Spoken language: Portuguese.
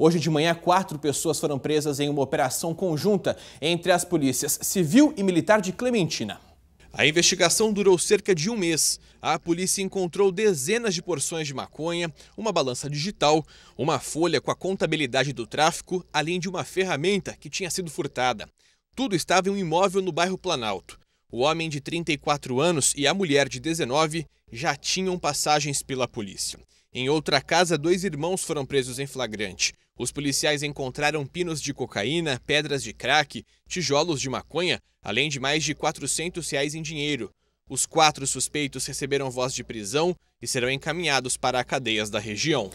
Hoje de manhã, quatro pessoas foram presas em uma operação conjunta entre as polícias civil e militar de Clementina. A investigação durou cerca de um mês. A polícia encontrou dezenas de porções de maconha, uma balança digital, uma folha com a contabilidade do tráfico, além de uma ferramenta que tinha sido furtada. Tudo estava em um imóvel no bairro Planalto. O homem de 34 anos e a mulher de 19 já tinham passagens pela polícia. Em outra casa, dois irmãos foram presos em flagrante. Os policiais encontraram pinos de cocaína, pedras de crack, tijolos de maconha, além de mais de 400 reais em dinheiro. Os quatro suspeitos receberam voz de prisão e serão encaminhados para cadeias da região.